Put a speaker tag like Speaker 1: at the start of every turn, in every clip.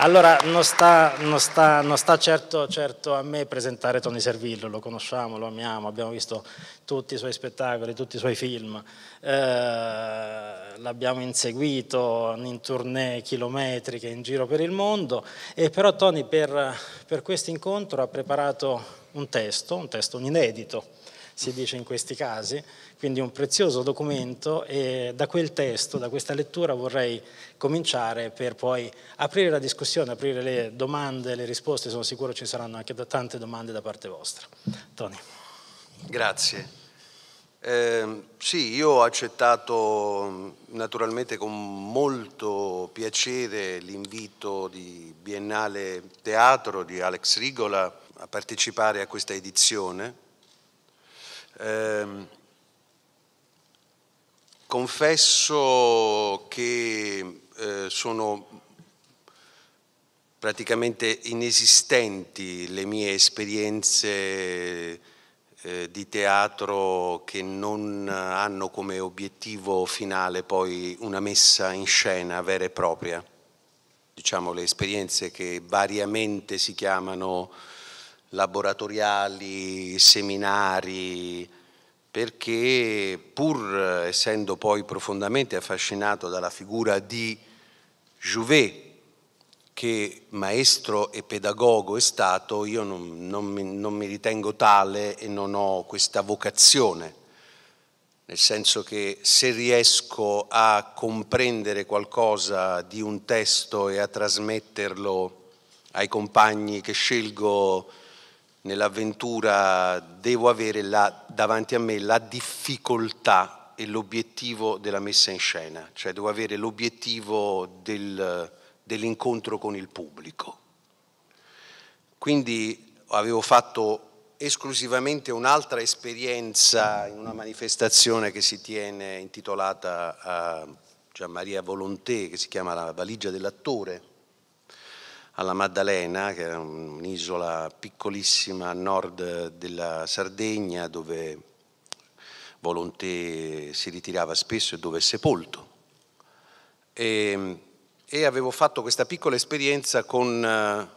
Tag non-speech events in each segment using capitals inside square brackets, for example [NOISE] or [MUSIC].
Speaker 1: Allora, non sta, non sta, non sta certo, certo, a me presentare Tony Servillo, lo conosciamo, lo amiamo, abbiamo visto tutti i suoi spettacoli, tutti i suoi film, eh, l'abbiamo inseguito in tournée chilometriche in giro per il mondo, e però Tony per, per questo incontro ha preparato un testo, un testo un inedito, si dice in questi casi, quindi un prezioso documento e da quel testo, da questa lettura vorrei cominciare per poi aprire la discussione, aprire le domande, le risposte, sono sicuro ci saranno anche tante domande da parte vostra. Tony.
Speaker 2: Grazie. Eh, sì, io ho accettato naturalmente con molto piacere l'invito di Biennale Teatro di Alex Rigola a partecipare a questa edizione. Eh, Confesso che eh, sono praticamente inesistenti le mie esperienze eh, di teatro che non hanno come obiettivo finale poi una messa in scena vera e propria. Diciamo le esperienze che variamente si chiamano laboratoriali, seminari, perché pur essendo poi profondamente affascinato dalla figura di Jouvet, che maestro e pedagogo è stato, io non, non, mi, non, mi, ritengo tale e non ho questa vocazione, nel senso che se riesco a comprendere qualcosa di un testo e a trasmetterlo ai compagni che scelgo nell'avventura devo avere la, davanti a me la difficoltà e l'obiettivo della messa in scena, cioè devo avere l'obiettivo del, dell'incontro con il pubblico. Quindi avevo fatto esclusivamente un'altra esperienza in una manifestazione che si tiene intitolata a eh, Gian Maria Volonté, che si chiama La valigia dell'attore, alla Maddalena, che era un'isola piccolissima a nord della Sardegna dove Volonté si ritirava spesso e dove è sepolto. E, ehm, e avevo fatto questa piccola esperienza con, eh,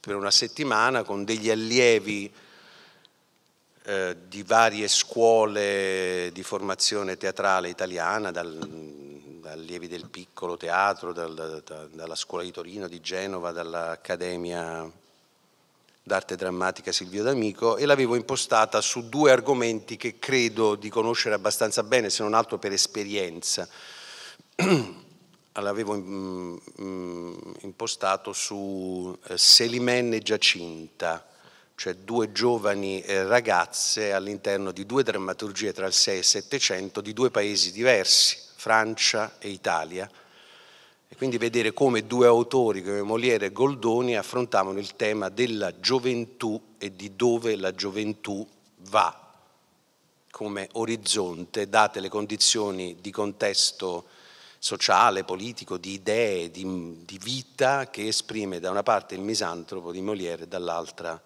Speaker 2: per una settimana con degli allievi eh, di varie scuole di formazione teatrale italiana, dal, allievi del piccolo teatro, dal, da, dalla scuola di Torino, di Genova, dall'Accademia d'arte drammatica Silvio D'Amico e l'avevo impostata su due argomenti che credo di conoscere abbastanza bene, se non altro per esperienza. [CLEARS THROAT] L'avevo mm, mm, impostato su eh, Selimene e Giacinta, cioè due giovani eh, ragazze all'interno di due drammaturgie tra il 6 e il 700 di due paesi diversi Francia e Italia, e quindi vedere come due autori come Molière e Goldoni affrontavano il tema della gioventù e di dove la gioventù va come orizzonte, date le condizioni di contesto sociale, politico, di idee, di, di vita che esprime da una parte il misantropo di Molière e dall'altra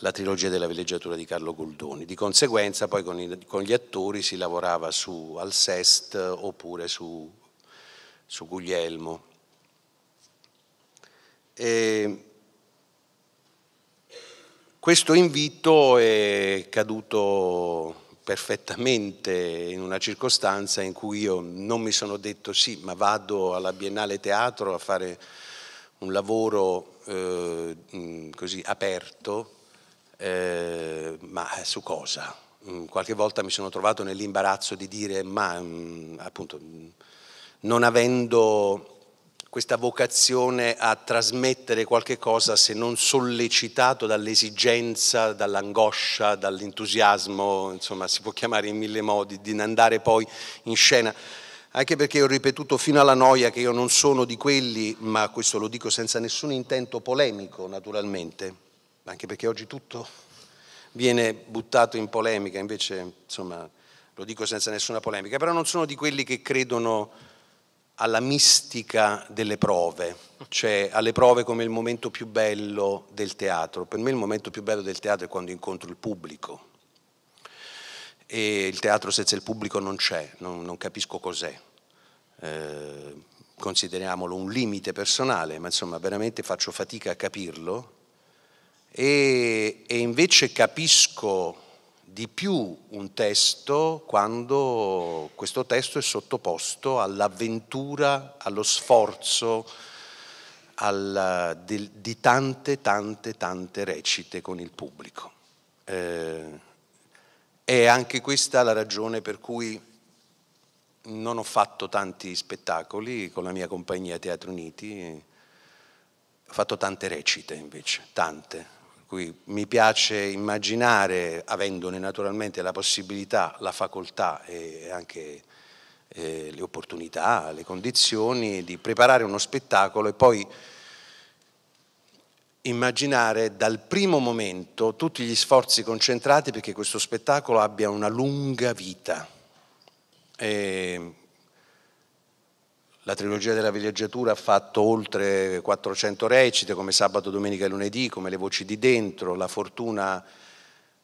Speaker 2: la trilogia della villeggiatura di Carlo Goldoni. Di conseguenza poi con, i, con gli attori si lavorava su Alcest oppure su, su Guglielmo. E questo invito è caduto perfettamente in una circostanza in cui io non mi sono detto sì, ma vado alla Biennale Teatro a fare un lavoro eh, così aperto eh, ma eh, su cosa? Mm, qualche volta mi sono trovato nell'imbarazzo di dire, ma mm, appunto, mm, non avendo questa vocazione a trasmettere qualche cosa se non sollecitato dall'esigenza, dall'angoscia, dall'entusiasmo, insomma si può chiamare in mille modi, di andare poi in scena anche perché ho ripetuto fino alla noia che io non sono di quelli, ma questo lo dico senza nessun intento polemico naturalmente, anche perché oggi tutto viene buttato in polemica, invece insomma lo dico senza nessuna polemica, però non sono di quelli che credono alla mistica delle prove, cioè alle prove come il momento più bello del teatro. Per me il momento più bello del teatro è quando incontro il pubblico. E il teatro senza il pubblico non c'è, non, non capisco cos'è. Eh, consideriamolo un limite personale, ma insomma veramente faccio fatica a capirlo e, e invece capisco di più un testo quando questo testo è sottoposto all'avventura, allo sforzo alla, di, di, tante, tante, tante recite con il pubblico. Eh, è anche questa la ragione per cui non ho fatto tanti spettacoli con la mia compagnia Teatro Uniti, ho fatto tante recite invece, tante Qui mi piace immaginare, avendone naturalmente la possibilità, la facoltà e anche eh, le opportunità, le condizioni, di preparare uno spettacolo e poi immaginare dal primo momento tutti gli sforzi concentrati perché questo spettacolo abbia una lunga vita. E ehm, la trilogia della villeggiatura ha fatto oltre 400 recite, come sabato, domenica e lunedì, come le voci di dentro. La fortuna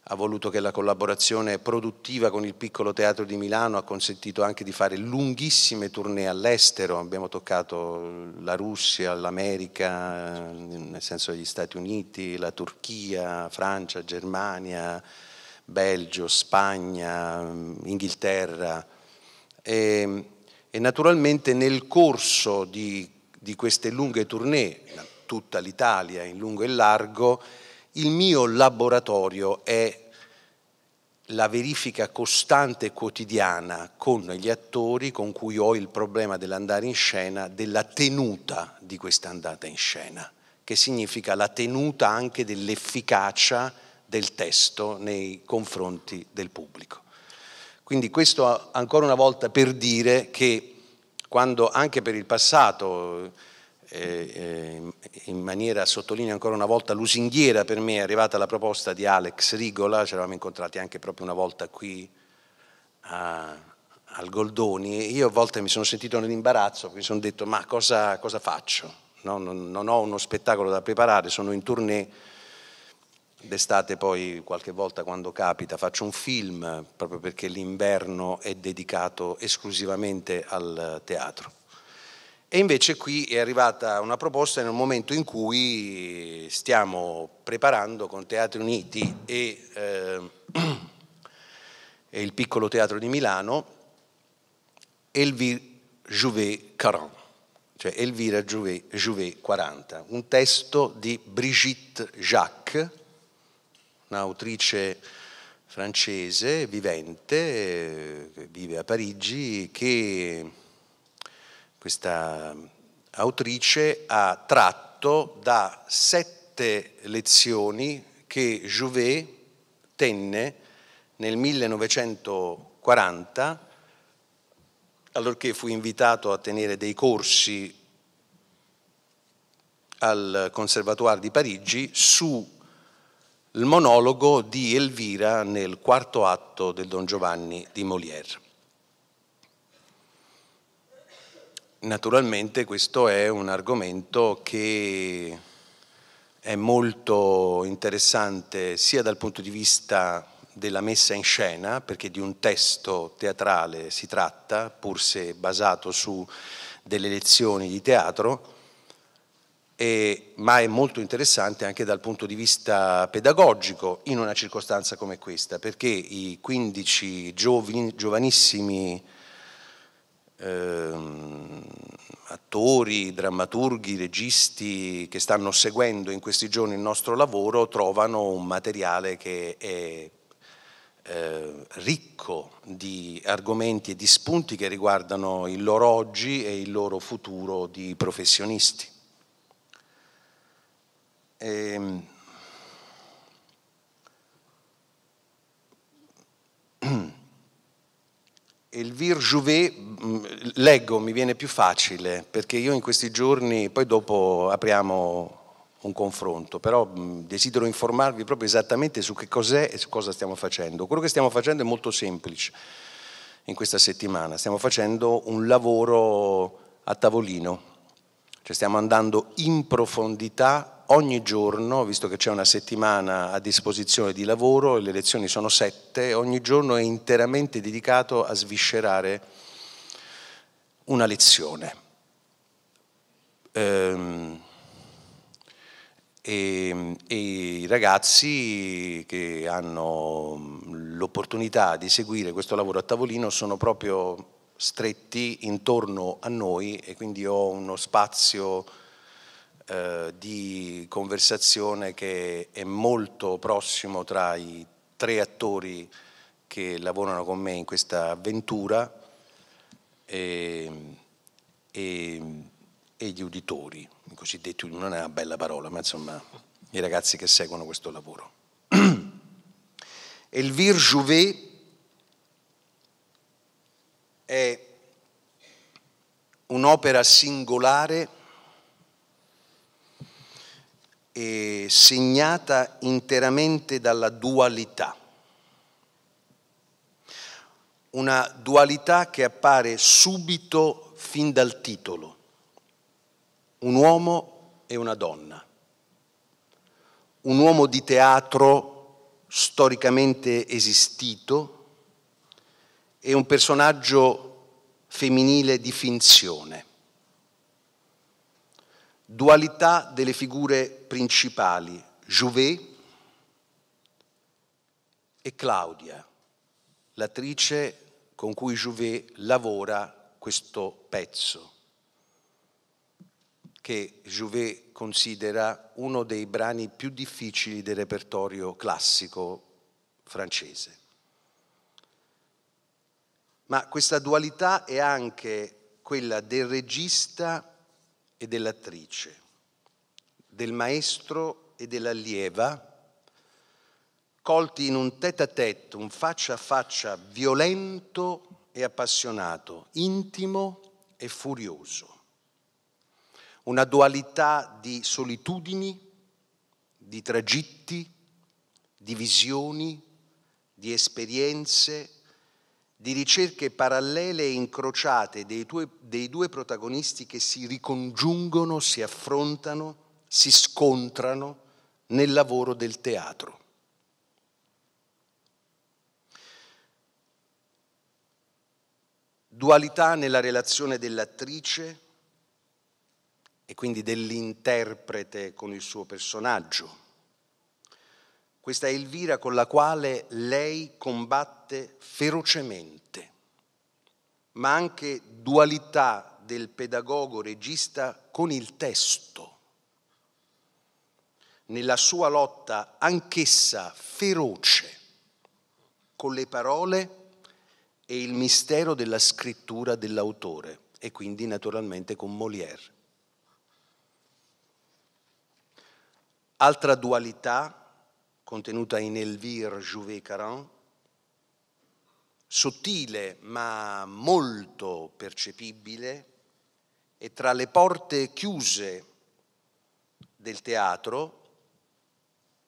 Speaker 2: ha voluto che la collaborazione produttiva con il piccolo teatro di Milano ha consentito anche di fare lunghissime tournée all'estero. Abbiamo toccato la Russia, l'America, nel senso degli Stati Uniti, la Turchia, Francia, Germania, Belgio, Spagna, Inghilterra. E ehm, e naturalmente nel corso di, di queste lunghe tournée, tutta l'Italia in lungo e largo, il mio laboratorio è la verifica costante e quotidiana con gli attori con cui ho il problema dell'andare in scena, della tenuta di questa andata in scena, che significa la tenuta anche dell'efficacia del testo nei confronti del pubblico. Quindi questo ancora una volta per dire che quando anche per il passato, eh, eh, in maniera, sottolineo ancora una volta, lusinghiera per me è arrivata la proposta di Alex Rigola, ci eravamo incontrati anche proprio una volta qui a, al Goldoni, io a volte mi sono sentito nell'imbarazzo, mi sono detto ma cosa, cosa faccio? No, non, non ho uno spettacolo da preparare, sono in tournée D'estate poi qualche volta quando capita faccio un film proprio perché l'inverno è dedicato esclusivamente al teatro. E invece qui è arrivata una proposta in un momento in cui stiamo preparando con Teatri Uniti e, eh, [CLEARS THROAT] e il piccolo teatro di Milano Elvire Jouvet 40, cioè Elvira Jouvet, Jouvet 40, un testo di Brigitte Jacques un'autrice francese vivente, eh, che vive a Parigi, che questa autrice ha tratto da sette lezioni che Jouvet tenne nel 1940, allorché fu invitato a tenere dei corsi al Conservatoire di Parigi su il monologo di Elvira nel quarto atto del Don Giovanni di Molière. Naturalmente questo è un argomento che è molto interessante sia dal punto di vista della messa in scena, perché di un testo teatrale si tratta, pur se basato su delle lezioni di teatro, eh, ma è molto interessante anche dal punto di vista pedagogico in una circostanza come questa, perché i 15 giovani, giovanissimi ehm, attori, drammaturghi, registi che stanno seguendo in questi giorni il nostro lavoro trovano un materiale che è eh, ricco di argomenti e di spunti che riguardano il loro oggi e il loro futuro di professionisti. Ehm, e... Elvire Jouvet, mm, leggo, mi viene più facile, perché io in questi giorni, poi dopo apriamo un confronto, però mm, desidero informarvi proprio esattamente su che cos'è e su cosa stiamo facendo. Quello che stiamo facendo è molto semplice in questa settimana, stiamo facendo un lavoro a tavolino, cioè stiamo andando in profondità ogni giorno, visto che c'è una settimana a disposizione di lavoro, le lezioni sono sette, ogni giorno è interamente dedicato a sviscerare una lezione. E, ehm, e, e i ragazzi che hanno l'opportunità di seguire questo lavoro a tavolino sono proprio stretti intorno a noi e quindi ho uno spazio eh, di conversazione che è molto prossimo tra i tre attori che lavorano con me in questa avventura e, e, e gli uditori, i cosiddetti, non è una bella parola, ma insomma i ragazzi che seguono questo lavoro. [CLEARS THROAT] Elvire Jouvet è un'opera singolare eh, segnata interamente dalla dualità. Una dualità che appare subito fin dal titolo. Un uomo e una donna. Un uomo di teatro storicamente esistito e un personaggio femminile di finzione dualità delle figure principali, Jouvet e Claudia, l'attrice con cui Jouvet lavora questo pezzo, che Jouvet considera uno dei brani più difficili del repertorio classico francese. Ma questa dualità è anche quella del regista e dell'attrice, del maestro e dell'allieva, colti in un tête-à-tête, un faccia a faccia violento e appassionato, intimo e furioso. Una dualità di solitudini, di tragitti, di visioni, di esperienze, di ricerche parallele e incrociate dei, tue, dei due protagonisti che si ricongiungono, si affrontano, si scontrano nel lavoro del teatro. Dualità nella relazione dell'attrice e quindi dell'interprete con il suo personaggio questa Elvira con la quale lei combatte ferocemente, ma anche dualità del pedagogo regista con il testo, nella sua lotta anch'essa feroce con le parole e il mistero della scrittura dell'autore e quindi naturalmente con Molière. Altra dualità contenuta in Elvire Jouvet-Caran, sottile ma molto percepibile, e tra le porte chiuse del teatro,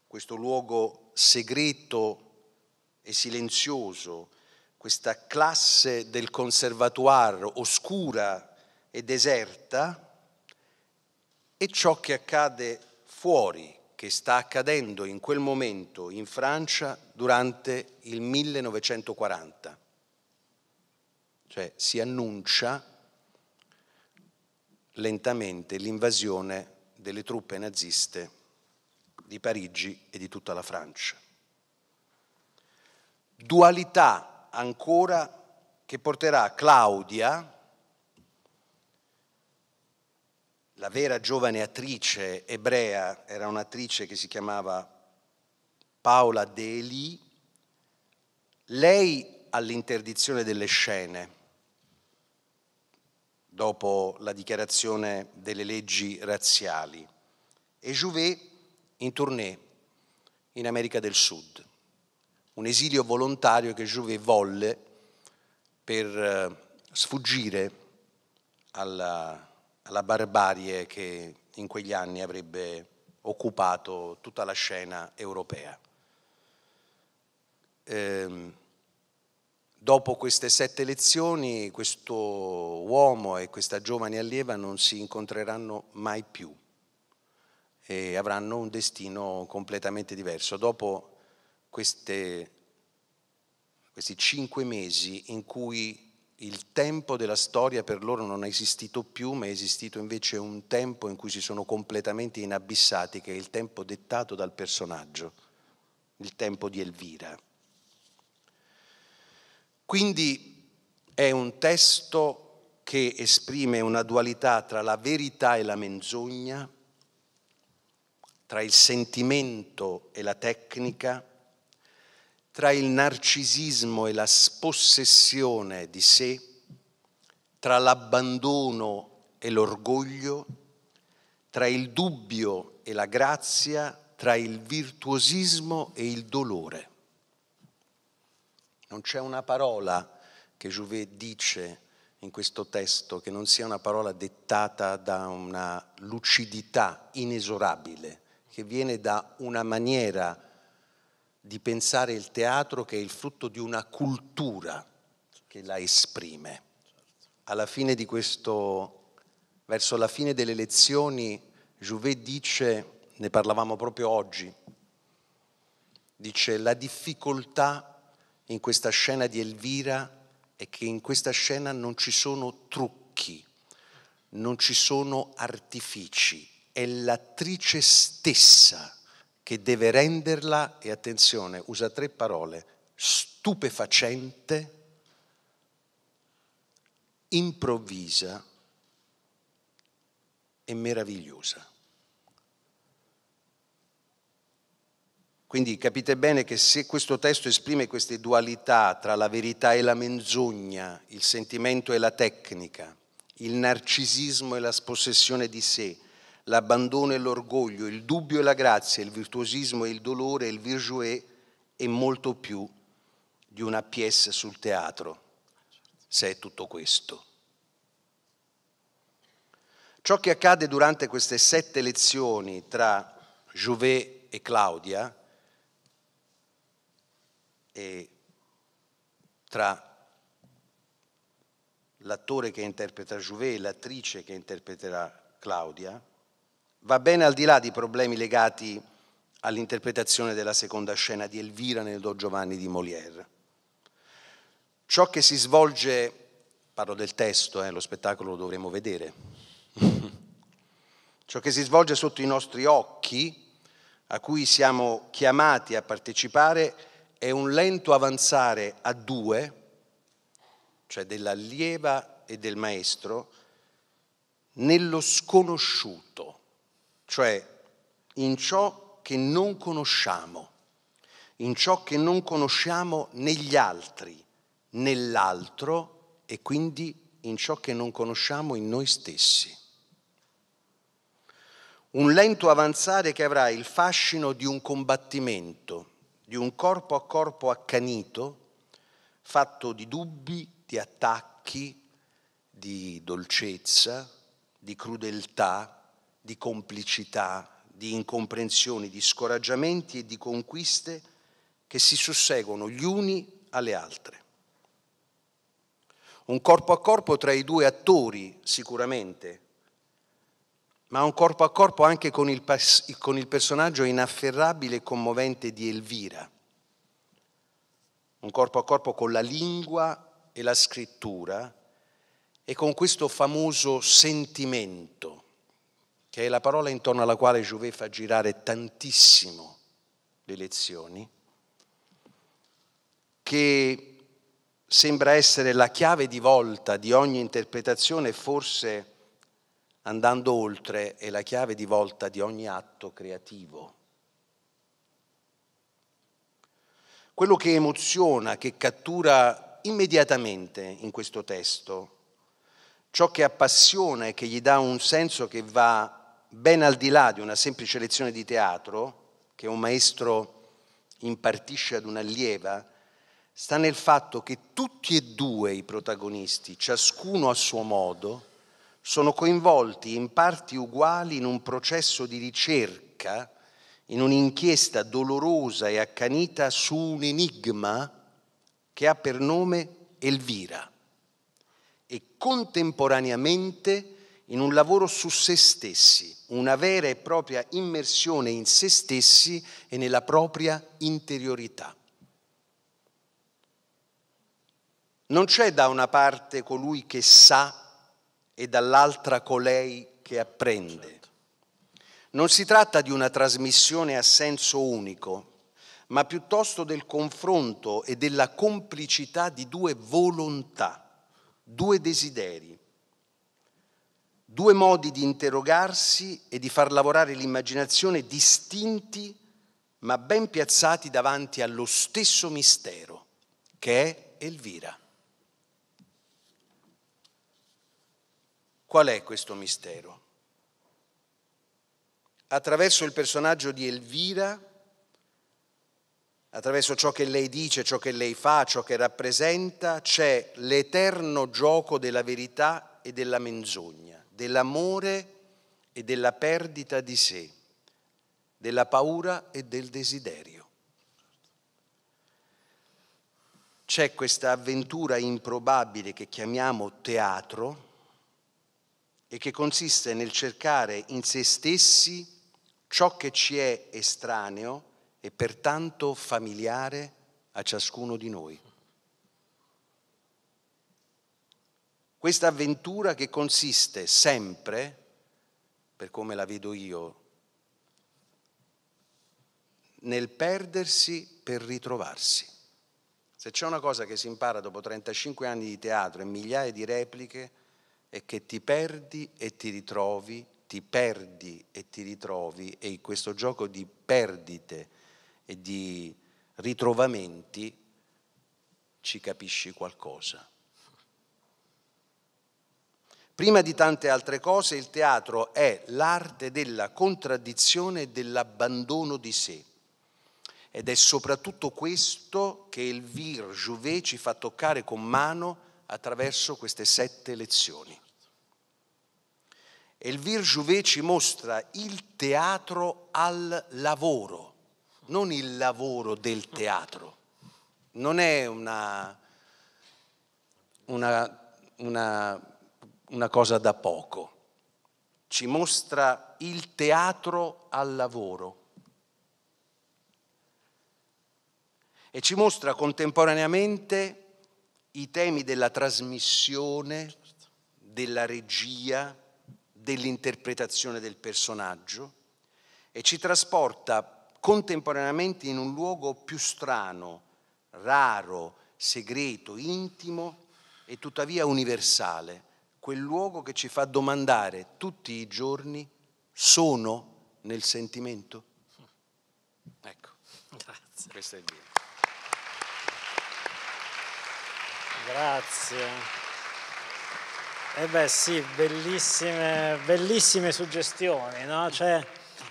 Speaker 2: questo luogo segreto e silenzioso, questa classe del conservatoire oscura e deserta, e ciò che accade fuori, che sta accadendo in quel momento in Francia durante il 1940. Cioè si annuncia lentamente l'invasione delle truppe naziste di Parigi e di tutta la Francia. Dualità ancora che porterà Claudia, la vera giovane attrice ebrea era un'attrice che si chiamava Paola De Eli, lei all'interdizione delle scene, dopo la dichiarazione delle leggi razziali, e Jouvet in tournée in America del Sud, un esilio volontario che Jouvet volle per eh, sfuggire alla alla barbarie che in quegli anni avrebbe occupato tutta la scena europea. Ehm, dopo queste sette lezioni questo uomo e questa giovane allieva non si incontreranno mai più e avranno un destino completamente diverso. Dopo queste, questi cinque mesi in cui il tempo della storia per loro non è esistito più, ma è esistito invece un tempo in cui si sono completamente inabissati, che è il tempo dettato dal personaggio, il tempo di Elvira. Quindi è un testo che esprime una dualità tra la verità e la menzogna, tra il sentimento e la tecnica, tra il narcisismo e la spossessione di sé, tra l'abbandono e l'orgoglio, tra il dubbio e la grazia, tra il virtuosismo e il dolore. Non c'è una parola che Jouvet dice in questo testo che non sia una parola dettata da una lucidità inesorabile, che viene da una maniera di pensare il teatro che è il frutto di una cultura che la esprime. Alla fine di questo, verso la fine delle lezioni, Jouvet dice, ne parlavamo proprio oggi, dice la difficoltà in questa scena di Elvira è che in questa scena non ci sono trucchi, non ci sono artifici, è l'attrice stessa che deve renderla, e attenzione, usa tre parole, stupefacente, improvvisa e meravigliosa. Quindi capite bene che se questo testo esprime queste dualità tra la verità e la menzogna, il sentimento e la tecnica, il narcisismo e la spossessione di sé, l'abbandono e l'orgoglio, il dubbio e la grazia, il virtuosismo e il dolore, il virgoué e molto più di una pièce sul teatro, se è tutto questo. Ciò che accade durante queste sette lezioni tra Jouvet e Claudia e tra l'attore che interpreta Jouvet e l'attrice che interpreterà Claudia, va ben al di là di problemi legati all'interpretazione della seconda scena di Elvira nel Do Giovanni di Molière. Ciò che si svolge, parlo del testo, eh, lo spettacolo lo dovremo vedere, [LAUGHS] ciò che si svolge sotto i nostri occhi, a cui siamo chiamati a partecipare, è un lento avanzare a due, cioè dell'allieva e del maestro, nello sconosciuto cioè in ciò che non conosciamo, in ciò che non conosciamo negli altri, nell'altro e quindi in ciò che non conosciamo in noi stessi. Un lento avanzare che avrà il fascino di un combattimento, di un corpo a corpo accanito, fatto di dubbi, di attacchi, di dolcezza, di crudeltà, di complicità, di incomprensioni, di scoraggiamenti e di conquiste che si susseguono gli uni alle altre. Un corpo a corpo tra i due attori sicuramente, ma un corpo a corpo anche con il, con il personaggio inafferrabile e commovente di Elvira, un corpo a corpo con la lingua e la scrittura e con questo famoso sentimento che è la parola intorno alla quale Giove fa girare tantissimo le lezioni, che sembra essere la chiave di volta di ogni interpretazione, forse andando oltre è la chiave di volta di ogni atto creativo. Quello che emoziona, che cattura immediatamente in questo testo, ciò che appassiona e che gli dà un senso che va ben al di là di una semplice lezione di teatro che un maestro impartisce ad un'allieva, sta nel fatto che tutti e due i protagonisti, ciascuno a suo modo, sono coinvolti in parti uguali in un processo di ricerca, in un'inchiesta dolorosa e accanita su un enigma che ha per nome Elvira e contemporaneamente in un lavoro su se stessi, una vera e propria immersione in se stessi e nella propria interiorità. Non c'è da una parte colui che sa e dall'altra colei che apprende. Non si tratta di una trasmissione a senso unico, ma piuttosto del confronto e della complicità di due volontà, due desideri, due modi di interrogarsi e di far lavorare l'immaginazione distinti ma ben piazzati davanti allo stesso mistero che è Elvira. Qual è questo mistero? Attraverso il personaggio di Elvira, attraverso ciò che lei dice, ciò che lei fa, ciò che rappresenta, c'è l'eterno gioco della verità e della menzogna dell'amore e della perdita di sé, della paura e del desiderio. C'è questa avventura improbabile che chiamiamo teatro e che consiste nel cercare in se stessi ciò che ci è estraneo e pertanto familiare a ciascuno di noi. Questa avventura che consiste sempre, per come la vedo io, nel perdersi per ritrovarsi. Se c'è una cosa che si impara dopo 35 anni di teatro e migliaia di repliche, è che ti perdi e ti ritrovi, ti perdi e ti ritrovi, e in questo gioco di perdite e di ritrovamenti ci capisci qualcosa. Prima di tante altre cose, il teatro è l'arte della contraddizione e dell'abbandono di sé. Ed è soprattutto questo che Elvire Jouvet ci fa toccare con mano attraverso queste sette lezioni. Elvire Jouvet ci mostra il teatro al lavoro, non il lavoro del teatro. Non è una, una, una una cosa da poco. Ci mostra il teatro al lavoro. E ci mostra contemporaneamente i temi della trasmissione, della regia, dell'interpretazione del personaggio e ci trasporta contemporaneamente in un luogo più strano, raro, segreto, intimo e tuttavia universale, quel luogo che ci fa domandare tutti i giorni, sono nel sentimento? Ecco, grazie. Questo è il Dio. Grazie.
Speaker 1: Eh beh sì, bellissime, bellissime suggestioni, no? Cioè,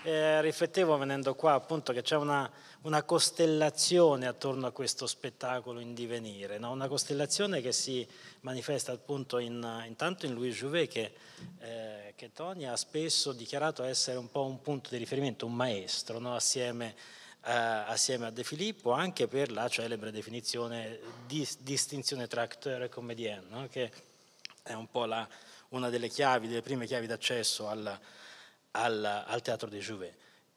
Speaker 1: eh, riflettevo venendo qua appunto che c'è una, una, costellazione attorno a questo spettacolo in divenire, no? una costellazione che si manifesta appunto in, intanto in Louis Jouvet che, eh, che, Tony ha spesso dichiarato essere un po' un punto di riferimento, un maestro no? assieme eh, assieme a De Filippo anche per la celebre definizione di distinzione tra acteur e comédien, no? che è un po' la, una delle chiavi, delle prime chiavi d'accesso al, al, al Teatro di Jouvet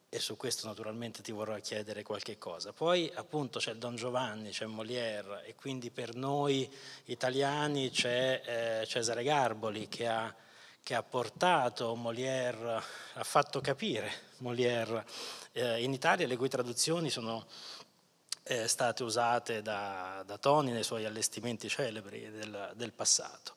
Speaker 1: e su questo naturalmente ti vorrò chiedere qualche cosa. Poi appunto c'è Don Giovanni, c'è Molière e quindi per noi italiani c'è eh, Cesare Garboli che ha, che ha, portato Molière, ha fatto capire Molière eh, in Italia, le cui traduzioni sono eh, state usate da, da Toni nei suoi allestimenti celebri del, del passato.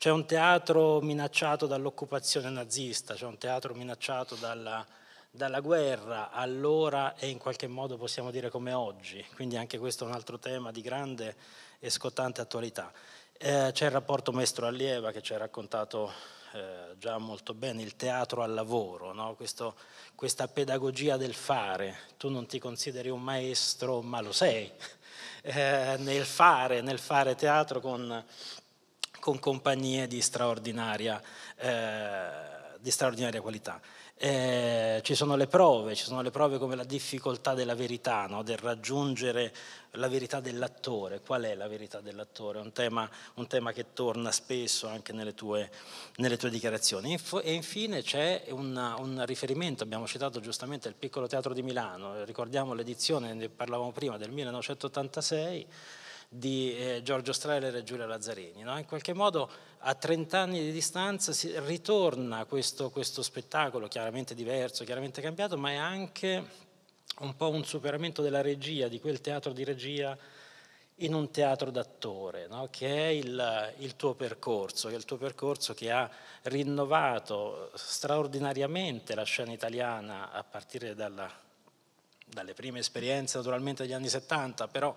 Speaker 1: C'è un teatro minacciato dall'occupazione nazista, c'è un teatro minacciato dalla, dalla guerra, allora e in qualche modo possiamo dire come oggi, quindi anche questo è un altro tema di grande e scottante attualità. Eh, c'è il rapporto maestro-allieva che ci ha raccontato eh, già molto bene, il teatro al lavoro, no? questo, questa pedagogia del fare, tu non ti consideri un maestro ma lo sei, [LAUGHS] eh, nel fare, nel fare teatro con con compagnie di straordinaria, eh, di straordinaria qualità. Eh, ci sono le prove, ci sono le prove come la difficoltà della verità, no? del raggiungere la verità dell'attore. Qual è la verità dell'attore? Un tema, un tema che torna spesso anche nelle tue, nelle tue dichiarazioni. E infine c'è una, un riferimento, abbiamo citato giustamente il Piccolo Teatro di Milano, ricordiamo l'edizione, ne parlavamo prima, del 1986 di eh, Giorgio Strehler e Giulia Lazzarini. No? In qualche modo a 30 anni di distanza si ritorna questo, questo spettacolo, chiaramente diverso, chiaramente cambiato, ma è anche un po' un superamento della regia, di quel teatro di regia in un teatro d'attore, no? che è il, il, tuo percorso, che è il tuo percorso che ha rinnovato straordinariamente la scena italiana a partire dalla, dalle prime esperienze naturalmente degli anni 70, però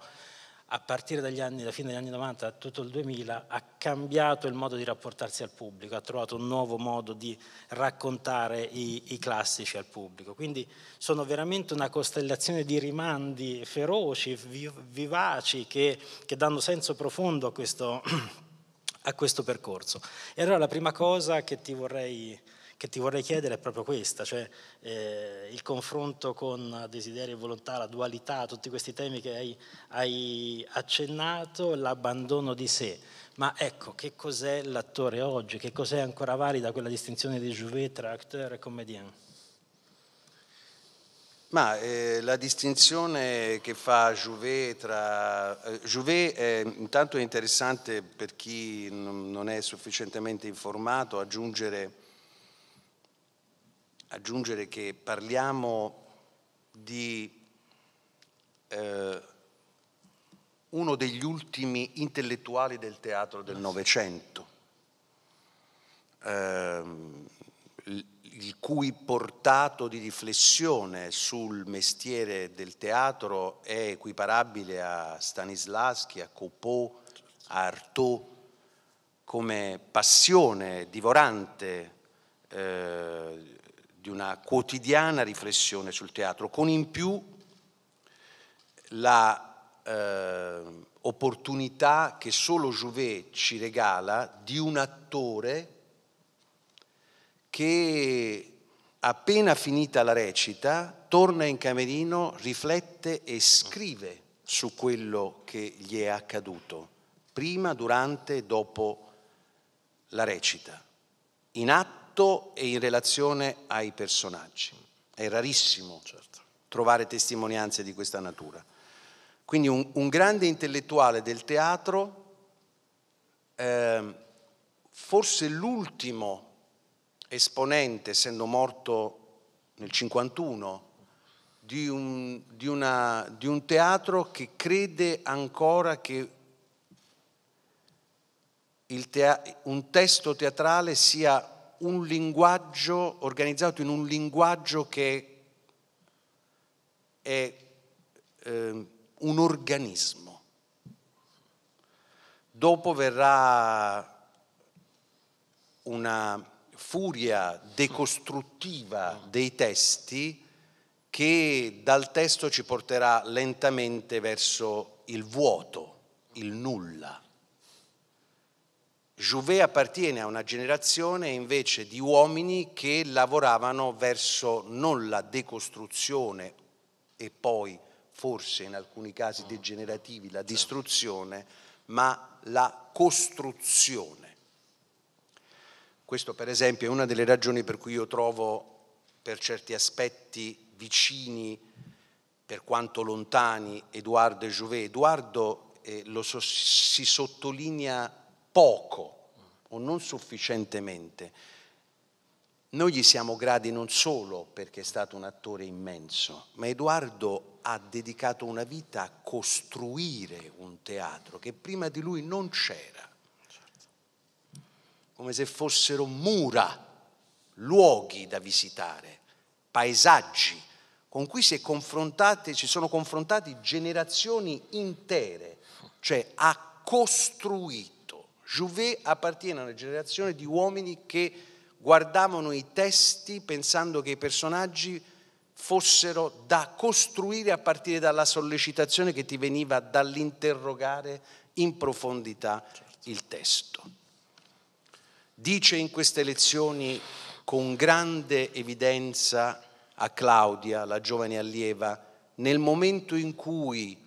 Speaker 1: a partire dagli anni, dalla fine degli anni 90 a tutto il 2000, ha cambiato il modo di rapportarsi al pubblico, ha trovato un nuovo modo di raccontare i, i classici al pubblico. Quindi sono veramente una costellazione di rimandi feroci, vivaci, che, che danno senso profondo a questo, [CLEARS THROAT] a questo percorso. E allora la prima cosa che ti vorrei che ti vorrei chiedere è proprio questa, cioè eh, il confronto con desiderio e volontà, la dualità, tutti questi temi che hai, hai accennato, l'abbandono di sé. Ma ecco, che cos'è l'attore oggi? Che cos'è ancora valida quella distinzione di Jouvet tra acteur e
Speaker 2: comédien? Ma eh, la distinzione che fa Jouvet tra... Eh, Jouvet è, intanto è interessante per chi non è sufficientemente informato aggiungere aggiungere che parliamo di eh, uno degli ultimi intellettuali del teatro del Novecento, eh, il cui portato di riflessione sul mestiere del teatro è equiparabile a Stanislavski, a Copeau, a Artaud, come passione divorante eh, di una quotidiana riflessione sul teatro, con in più la eh, opportunità che solo Jouvet ci regala di un attore che appena finita la recita torna in camerino, riflette e scrive su quello che gli è accaduto, prima, durante e dopo la recita, in atto atto e in relazione ai personaggi. È rarissimo certo. trovare testimonianze di questa natura. Quindi un, un grande intellettuale del teatro, eh, forse l'ultimo esponente, essendo morto nel 51, di un, di, una, di un, teatro che crede ancora che tea- un testo teatrale sia un linguaggio, organizzato in un linguaggio che è eh, un organismo. Dopo verrà una furia decostruttiva dei testi che dal testo ci porterà lentamente verso il vuoto, il nulla. Jouvet appartiene a una generazione invece di uomini che lavoravano verso non la decostruzione e poi forse in alcuni casi mm. degenerativi la distruzione, ma la costruzione. Questo per esempio è una delle ragioni per cui io trovo per certi aspetti vicini, per quanto lontani, Edoardo e Jouvet. Edoardo eh, so, si sottolinea poco o non sufficientemente. Noi gli siamo grati non solo perché è stato un attore immenso, ma Edoardo ha dedicato una vita a costruire un teatro che prima di lui non c'era, come se fossero mura, luoghi da visitare, paesaggi con cui si, si sono confrontati generazioni intere, cioè ha costruito Jouvet appartiene a una generazione di uomini che guardavano i testi pensando che i personaggi fossero da costruire a partire dalla sollecitazione che ti veniva dall'interrogare in profondità certo. il testo. Dice in queste lezioni con grande evidenza a Claudia, la giovane allieva, nel momento in cui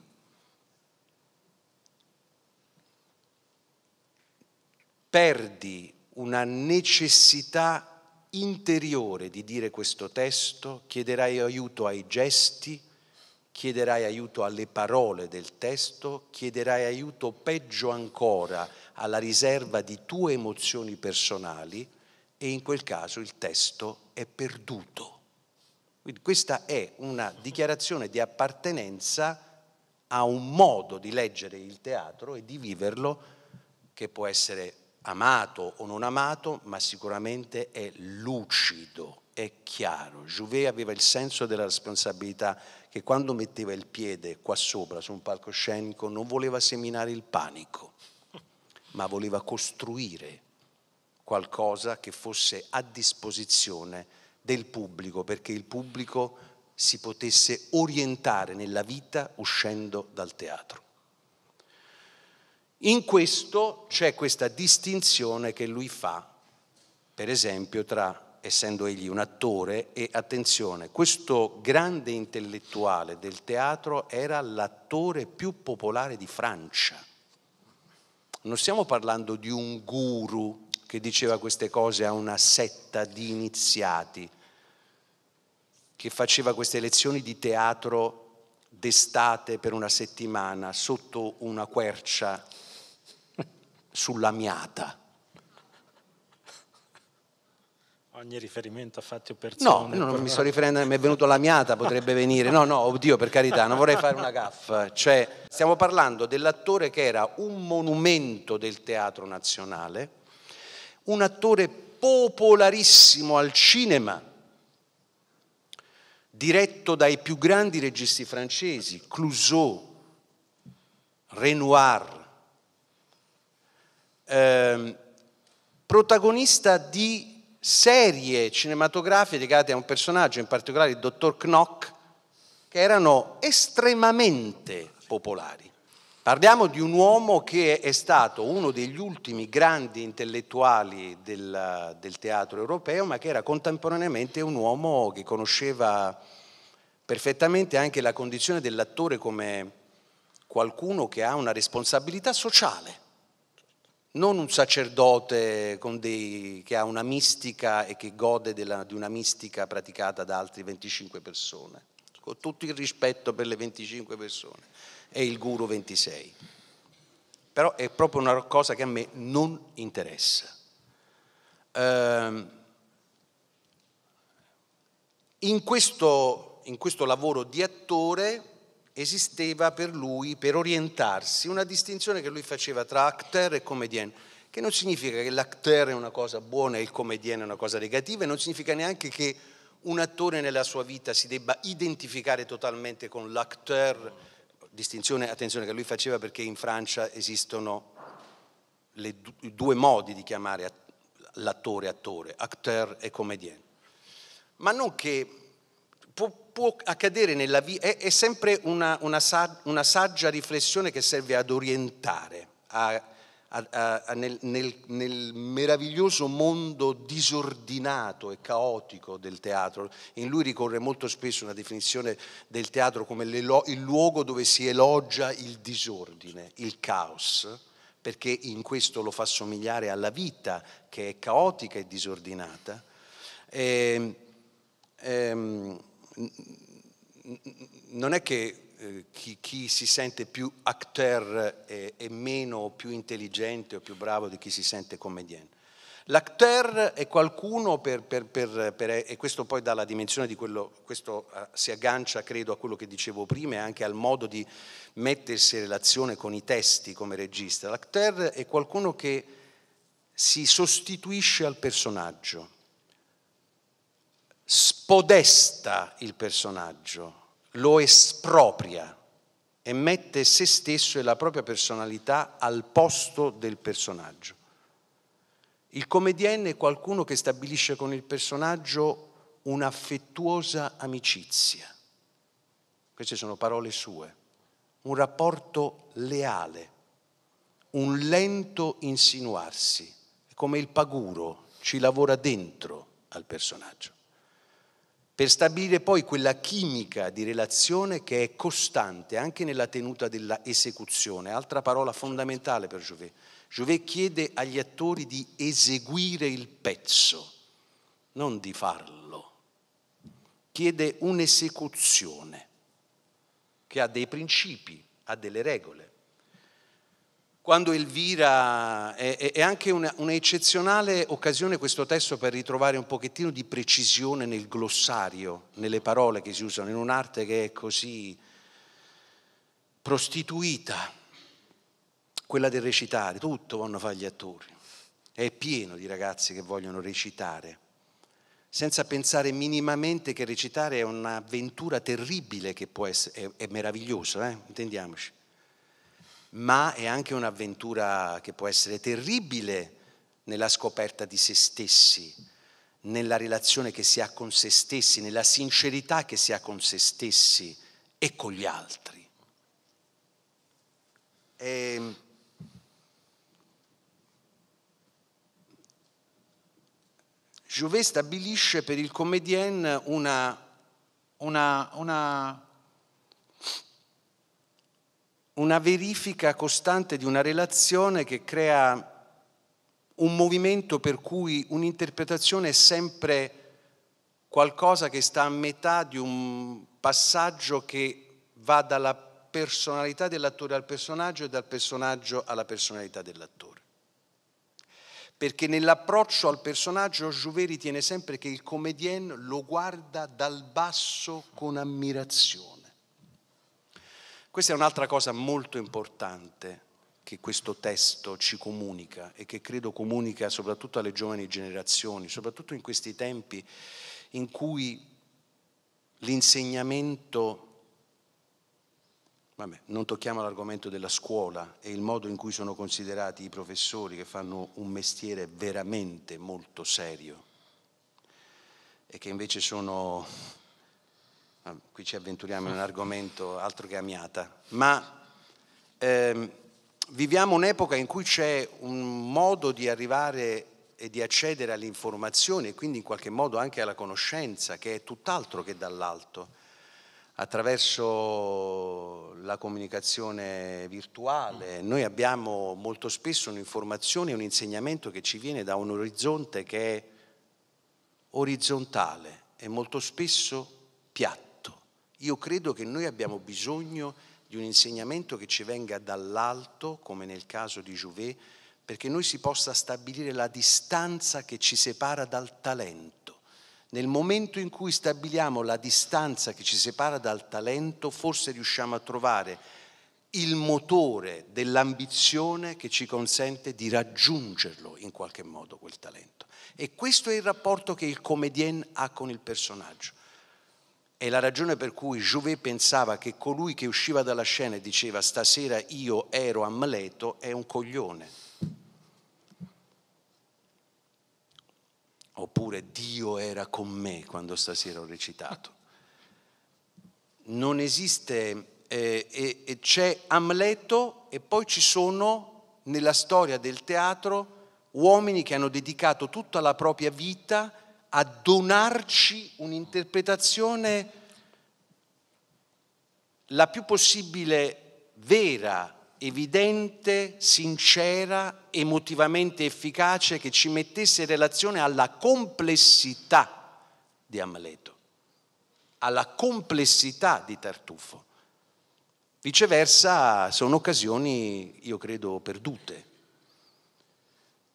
Speaker 2: perdi una necessità interiore di dire questo testo, chiederai aiuto ai gesti, chiederai aiuto alle parole del testo, chiederai aiuto peggio ancora alla riserva di tue emozioni personali e in quel caso il testo è perduto. Quindi questa è una dichiarazione di appartenenza a un modo di leggere il teatro e di viverlo che può essere amato o non amato, ma sicuramente è lucido, è chiaro. Jouvet aveva il senso della responsabilità che quando metteva il piede qua sopra su un palcoscenico non voleva seminare il panico, ma voleva costruire qualcosa che fosse a disposizione del pubblico, perché il pubblico si potesse orientare nella vita uscendo dal teatro. In questo c'è questa distinzione che lui fa, per esempio, tra, essendo egli un attore, e attenzione, questo grande intellettuale del teatro era l'attore più popolare di Francia. Non stiamo parlando di un guru che diceva queste cose a una setta di iniziati, che faceva queste lezioni di teatro d'estate per una settimana sotto una quercia sulla miata. Ogni riferimento a fatti o persone. No, no non mi sto riferendo, mi è venuto la miata, potrebbe venire. No, no, oddio, per carità, non vorrei fare una gaffa. Cioè, stiamo parlando dell'attore che era un monumento del teatro nazionale, un attore popolarissimo al cinema, diretto dai più grandi registi francesi, Clouseau, Renoir, Ehm, protagonista di serie cinematografiche legate a un personaggio, in particolare il dottor Knock, che erano estremamente popolari. Parliamo di un uomo che è stato uno degli ultimi grandi intellettuali del, del teatro europeo, ma che era contemporaneamente un uomo che conosceva perfettamente anche la condizione dell'attore come qualcuno che ha una responsabilità sociale non un sacerdote dei, che ha una mistica e che gode della, di una mistica praticata da altre 25 persone, con tutto il rispetto per le 25 persone, è il guru 26. Però è proprio una cosa che a me non interessa. Ehm, in questo, in questo lavoro di attore esisteva per lui, per orientarsi, una distinzione che lui faceva tra acteur e comedien, che non significa che l'acteur è una cosa buona e il comedien è una cosa negativa, e non significa neanche che un attore nella sua vita si debba identificare totalmente con l'acteur, distinzione, attenzione, che lui faceva perché in Francia esistono le, due modi di chiamare l'attore attore, acteur e comedien. Ma non che può, può accadere nella vita, è, è, sempre una, una, una, saggia riflessione che serve ad orientare a, a, a, nel, nel, nel meraviglioso mondo disordinato e caotico del teatro. In lui ricorre molto spesso una definizione del teatro come il luogo dove si elogia il disordine, il caos perché in questo lo fa somigliare alla vita che è caotica e disordinata. E, ehm, ehm non è che eh, chi, chi, si sente più acteur è, eh, è meno più intelligente o più bravo di chi si sente commedienne. L'acteur è qualcuno per, per, per, per, e questo poi dà la dimensione di quello, questo eh, si aggancia credo a quello che dicevo prima e anche al modo di mettersi in relazione con i testi come regista. L'acteur è qualcuno che si sostituisce al personaggio, spodesta il personaggio, lo espropria e mette se stesso e la propria personalità al posto del personaggio. Il comedienne è qualcuno che stabilisce con il personaggio un'affettuosa amicizia. Queste sono parole sue. Un rapporto leale, un lento insinuarsi, come il paguro ci lavora dentro al personaggio per stabilire poi quella chimica di relazione che è costante anche nella tenuta dell'esecuzione. altra parola fondamentale per Jouvet. Jouvet chiede agli attori di eseguire il pezzo, non di farlo. Chiede un'esecuzione che ha dei principi, ha delle regole quando Elvira è, è anche un'eccezionale occasione questo testo per ritrovare un pochettino di precisione nel glossario, nelle parole che si usano, in un'arte che è così prostituita, quella del recitare, tutto vanno a fare gli attori, è pieno di ragazzi che vogliono recitare, senza pensare minimamente che recitare è un'avventura terribile che può essere, è, è meravigliosa, eh? intendiamoci ma è anche un'avventura che può essere terribile nella scoperta di se stessi, nella relazione che si ha con se stessi, nella sincerità che si ha con se stessi e con gli altri. E ehm, Jouvet stabilisce per il comédien una, una, una una verifica costante di una relazione che crea un movimento per cui un'interpretazione è sempre qualcosa che sta a metà di un passaggio che va dalla personalità dell'attore al personaggio e dal personaggio alla personalità dell'attore. Perché nell'approccio al personaggio Juve ritiene sempre che il commedien lo guarda dal basso con ammirazione questa è un'altra cosa molto importante che questo testo ci comunica e che credo comunica soprattutto alle giovani generazioni, soprattutto in questi tempi in cui l'insegnamento, vabbè, non tocchiamo l'argomento della scuola e il modo in cui sono considerati i professori che fanno un mestiere veramente molto serio e che invece sono Ah, qui ci avventuriamo in un argomento altro che amiata, ma ehm, viviamo un'epoca in cui c'è un modo di arrivare e di accedere all'informazione e quindi in qualche modo anche alla conoscenza che è tutt'altro che dall'alto attraverso la comunicazione virtuale. Noi abbiamo molto spesso un'informazione e un insegnamento che ci viene da un orizzonte che è orizzontale e molto spesso piatto. Io credo che noi abbiamo bisogno di un insegnamento che ci venga dall'alto, come nel caso di Jouvet, perché noi si possa stabilire la distanza che ci separa dal talento. Nel momento in cui stabiliamo la distanza che ci separa dal talento, forse riusciamo a trovare il motore dell'ambizione che ci consente di raggiungerlo in qualche modo quel talento. E questo è il rapporto che il comedien ha con il personaggio. È la ragione per cui Jouvet pensava che colui che usciva dalla scena e diceva stasera io ero Amleto è un coglione. Oppure Dio era con me quando stasera ho recitato. Non esiste eh, eh, eh, c'è Amleto e poi ci sono nella storia del teatro uomini che hanno dedicato tutta la propria vita a donarci un'interpretazione la più possibile vera, evidente, sincera, emotivamente efficace che ci mettesse in relazione alla complessità di Amleto, alla complessità di Tartufo. Viceversa sono occasioni, io credo, perdute.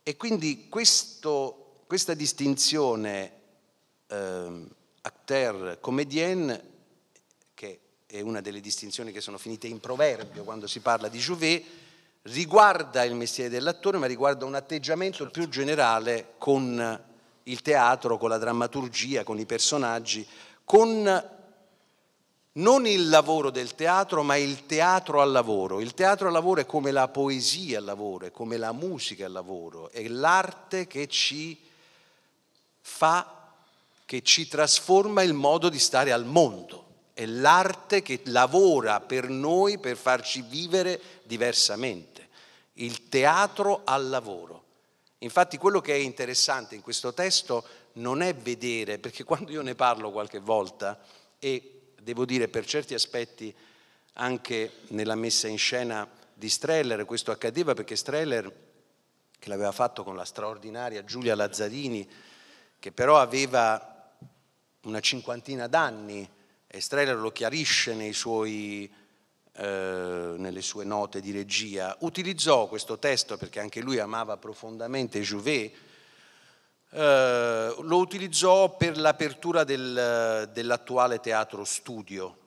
Speaker 2: E quindi questo questa distinzione eh, acteur comédienne, che è una delle distinzioni che sono finite in proverbio quando si parla di Jouvet, riguarda il mestiere dell'attore, ma riguarda un atteggiamento certo. più generale con il teatro, con la drammaturgia, con i personaggi, con non il lavoro del teatro, ma il teatro al lavoro. Il teatro al lavoro è come la poesia al lavoro, è come la musica al lavoro, è l'arte che ci fa, che ci trasforma il modo di stare al mondo. È l'arte che lavora per noi per farci vivere diversamente. Il teatro al lavoro. Infatti quello che è interessante in questo testo non è vedere, perché quando io ne parlo qualche volta e devo dire per certi aspetti anche nella messa in scena di Streller, questo accadeva perché Streller, che l'aveva fatto con la straordinaria Giulia Lazzarini, che però aveva una cinquantina d'anni e Streller lo chiarisce suoi, eh, nelle sue note di regia, utilizzò questo testo perché anche lui amava profondamente Jouvet, eh, lo utilizzò per l'apertura del, dell'attuale teatro studio,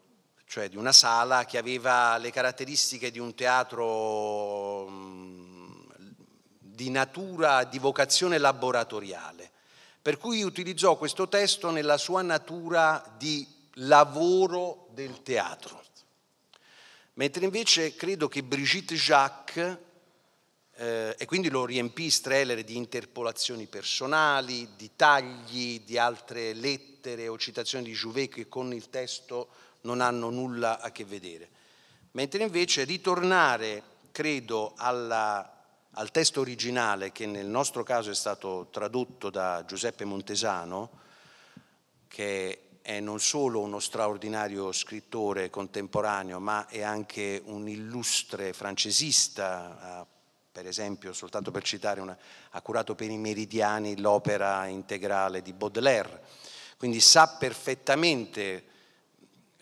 Speaker 2: cioè di una sala che aveva le caratteristiche di un teatro mm, di natura, di vocazione laboratoriale. Per cui utilizzò questo testo nella sua natura di lavoro del teatro. Mentre invece credo che Brigitte Jacques, eh, e quindi lo riempì Streller di interpolazioni personali, di tagli, di altre lettere o citazioni di Jouvet che con il testo non hanno nulla a che vedere. Mentre invece ritornare, credo, alla al testo originale che nel nostro caso è stato tradotto da Giuseppe Montesano, che è non solo uno straordinario scrittore contemporaneo, ma è anche un illustre francesista, per esempio, soltanto per citare, una, ha curato per i meridiani l'opera integrale di Baudelaire, quindi sa perfettamente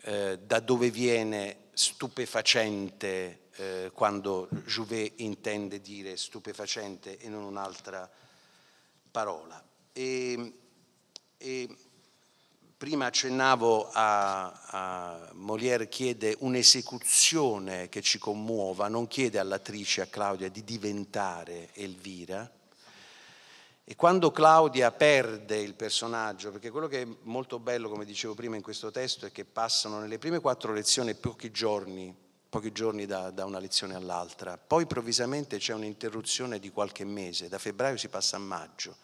Speaker 2: eh, da dove viene stupefacente eh, quando Jouvet intende dire stupefacente e non un'altra parola. E, e prima accennavo a, a Molière chiede un'esecuzione che ci commuova, non chiede all'attrice, a Claudia, di diventare Elvira, e quando Claudia perde il personaggio, perché quello che è molto bello, come dicevo prima in questo testo, è che passano nelle prime quattro lezioni pochi giorni pochi giorni da, da una lezione all'altra. Poi improvvisamente c'è un'interruzione di qualche mese, da febbraio si passa a maggio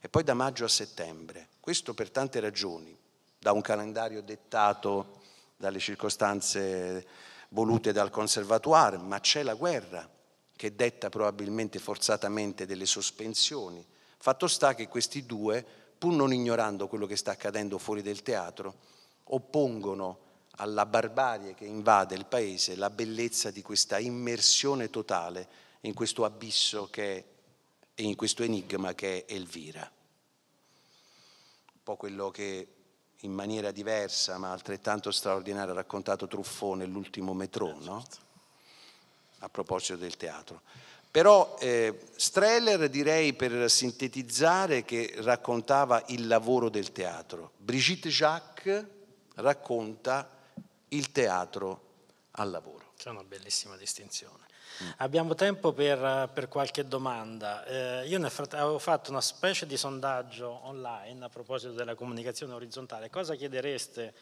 Speaker 2: e poi da maggio a settembre. Questo per tante ragioni, da un calendario dettato dalle circostanze volute dal conservatoire, ma c'è la guerra che detta probabilmente forzatamente delle sospensioni. Fatto sta che questi due, pur non ignorando quello che sta accadendo fuori del teatro, oppongono alla barbarie che invade il paese la bellezza di questa immersione totale in questo abisso che è, e in questo enigma che è Elvira. Un po' quello che in maniera diversa ma altrettanto straordinaria ha raccontato Truffone l'ultimo metrò, eh, no? Certo. a proposito del teatro. Però eh, Streller direi per sintetizzare che raccontava il lavoro del teatro. Brigitte Jacques racconta il teatro al lavoro. C'è una
Speaker 1: bellissima distinzione. Mm. Abbiamo tempo per, per qualche domanda. Eh, io frate- avevo fatto una specie di sondaggio online a proposito della comunicazione orizzontale. Cosa chiedereste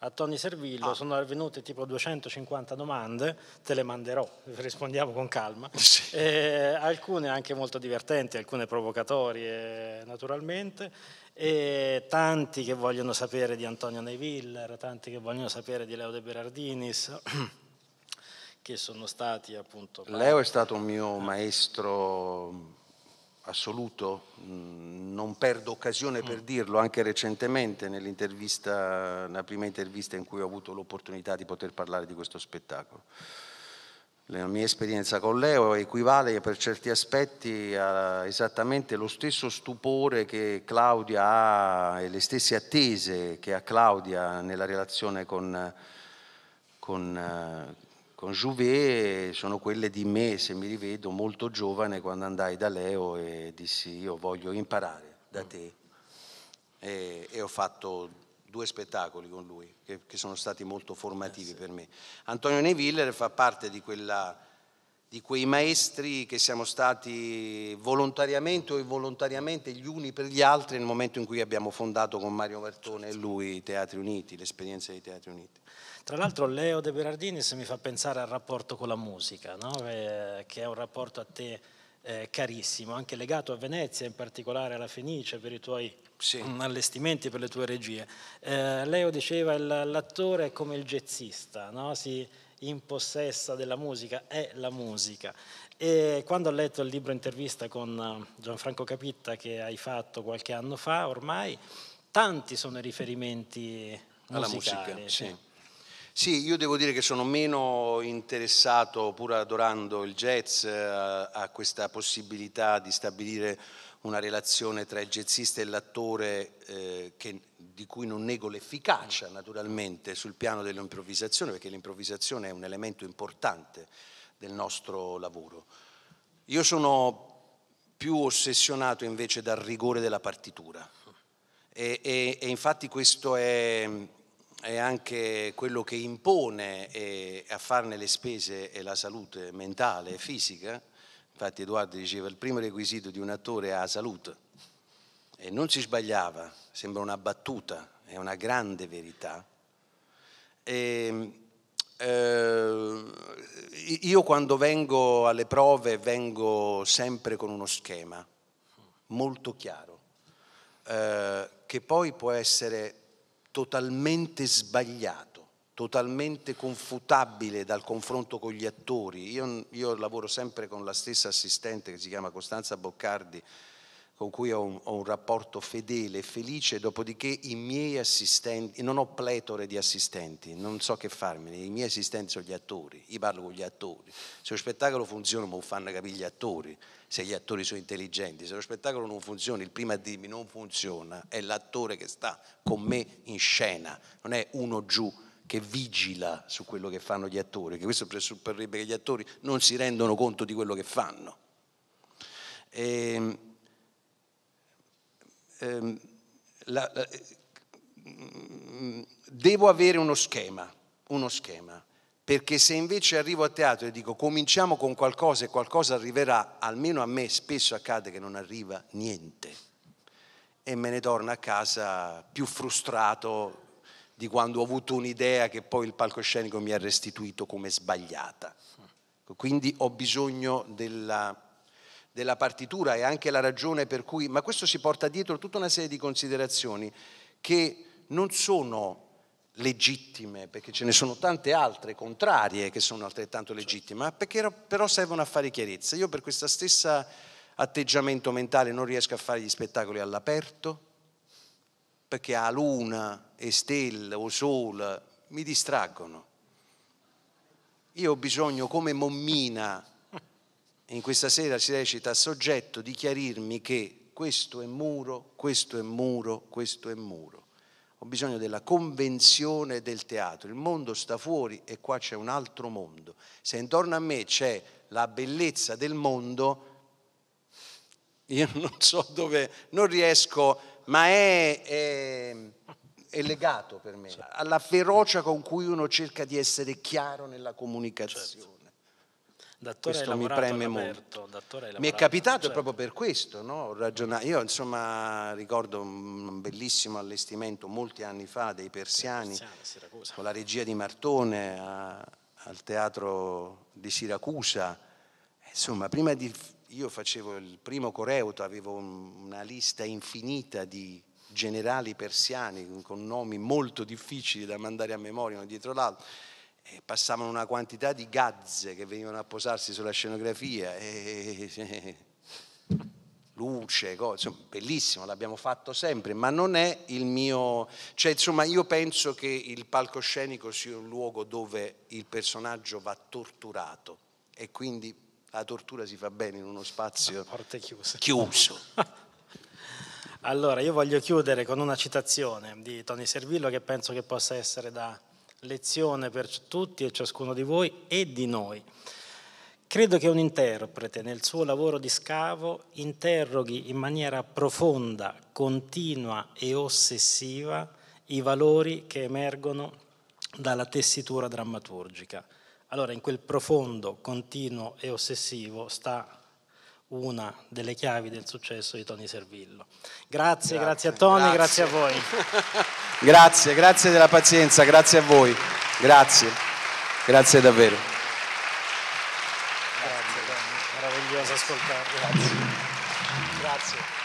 Speaker 1: a Tony Servillo? Ah. Sono venute tipo 250 domande, te le manderò, rispondiamo con calma. [LAUGHS] Sì. Eh, alcune anche molto divertenti, alcune provocatorie naturalmente e tanti che vogliono sapere di Antonio Neviller, tanti che vogliono sapere di Leo De Berardinis, [CLEARS THROAT] che sono stati appunto... Leo è
Speaker 2: stato un mio maestro assoluto, mm, non perdo occasione per mm. dirlo, anche recentemente nella prima intervista in cui ho avuto l'opportunità di poter parlare di questo spettacolo la mia esperienza con Leo equivale per certi aspetti a esattamente lo stesso stupore che Claudia ha e le stesse attese che ha Claudia nella relazione con, con, con Jouvet sono quelle di me, se mi rivedo, molto giovane quando andai da Leo e dissi io voglio imparare da te. e, e ho fatto due spettacoli con lui, che, che sono stati molto formativi eh, sì. per me. Antonio Neville fa parte di, quella, di quei maestri che siamo stati volontariamente o involontariamente gli uni per gli altri nel momento in cui abbiamo fondato con Mario Vertone e certo. lui i Teatri Uniti, l'esperienza dei Teatri Uniti.
Speaker 1: Tra l'altro Leo De Berardini mi fa pensare al rapporto con la musica, no? Eh, che è un rapporto a te eh, carissimo, anche legato a Venezia, in particolare alla Fenice, per i tuoi sì. Mm, allestimenti, per le tue regie. Eh, Leo diceva che l'attore è come il jazzista, no? si impossessa della musica, è la musica. E quando ho letto il libro intervista con eh, Gianfranco Capitta che hai fatto qualche anno fa, ormai tanti sono i riferimenti
Speaker 2: musicali, alla musica. Sì. Sì, io devo dire che sono meno interessato, pur adorando il jazz, eh, a questa possibilità di stabilire una relazione tra il jazzista e l'attore eh, che, di cui non nego l'efficacia naturalmente sul piano dell'improvvisazione, perché l'improvvisazione è un elemento importante del nostro lavoro. Io sono più ossessionato invece dal rigore della partitura e, e, e infatti questo è è anche quello che impone eh, a farne le spese è eh, la salute mentale e fisica. Infatti Edoardo diceva il primo requisito di un attore è la salute e non si sbagliava, sembra una battuta, è una grande verità. E, ehm, eh, io quando vengo alle prove vengo sempre con uno schema molto chiaro, eh, che poi può essere totalmente sbagliato, totalmente confutabile dal confronto con gli attori. Io, io lavoro sempre con la stessa assistente che si chiama Costanza Boccardi, con cui ho un, ho un rapporto fedele e felice, dopodiché i miei assistenti, non ho pletore di assistenti, non so che farmene, i miei assistenti sono gli attori, io parlo con gli attori, se lo spettacolo funziona me lo fanno capire gli attori, se gli attori sono intelligenti, se lo spettacolo non funziona, il primo a dirmi non funziona è l'attore che sta con me in scena, non è uno giù che vigila su quello che fanno gli attori, che questo presupporrebbe che gli attori non si rendono conto di quello che fanno. E, ehm, ehm, la, la, eh, devo avere uno schema, uno schema, perché se invece arrivo a teatro e dico cominciamo con qualcosa e qualcosa arriverà, almeno a me spesso accade che non arriva niente e me ne torno a casa più frustrato di quando ho avuto un'idea che poi il palcoscenico mi ha restituito come sbagliata. Quindi ho bisogno della della partitura e anche la ragione per cui... Ma questo si porta dietro tutta una serie di considerazioni che non sono legittime, perché ce ne sono tante altre contrarie che sono altrettanto certo. legittime, ma perché però servono a fare chiarezza. Io per questo stesso atteggiamento mentale non riesco a fare gli spettacoli all'aperto, perché a luna e stelle o sole mi distraggono. Io ho bisogno come mommina in questa sera si recita soggetto di chiarirmi che questo è muro, questo è muro, questo è muro. Ho bisogno della convenzione del teatro. Il mondo sta fuori e qua c'è un altro mondo. Se intorno a me c'è la bellezza del mondo, io [LAUGHS] non so dove, non riesco, ma è, è, è legato per me alla ferocia con cui uno cerca di essere chiaro nella comunicazione. Certo. D'attore questo mi preme molto. Mi è capitato certo. proprio per questo, no? Ragionare. Io insomma ricordo un bellissimo allestimento molti anni fa dei Persiani, Persiani con la regia di Martone a, al teatro di Siracusa. Insomma, prima di io facevo il primo coreuto, avevo una lista infinita di generali persiani con nomi molto difficili da mandare a memoria uno dietro l'altro e passavano una quantità di gazze che venivano a posarsi sulla scenografia, e, e, [LAUGHS] luce, cose, insomma, bellissimo, l'abbiamo fatto sempre, ma non è il mio... Cioè, insomma, io penso che il palcoscenico sia un luogo dove il personaggio va torturato e quindi la tortura si fa bene in uno spazio... chiuso. [LAUGHS]
Speaker 1: allora, io voglio chiudere con una citazione di Tony Servillo che penso che possa essere da lezione per tutti e ciascuno di voi e di noi. Credo che un interprete nel suo lavoro di scavo interroghi in maniera profonda, continua e ossessiva i valori che emergono dalla tessitura drammaturgica. Allora in quel profondo, continuo e ossessivo sta una delle chiavi del successo di Tony Servillo. Grazie, grazie, grazie a Tony, grazie. grazie a voi.
Speaker 2: [LAUGHS] grazie, grazie della pazienza, grazie a voi, grazie, grazie davvero.
Speaker 1: Grazie, grazie. meraviglioso ascoltarvi, grazie. grazie.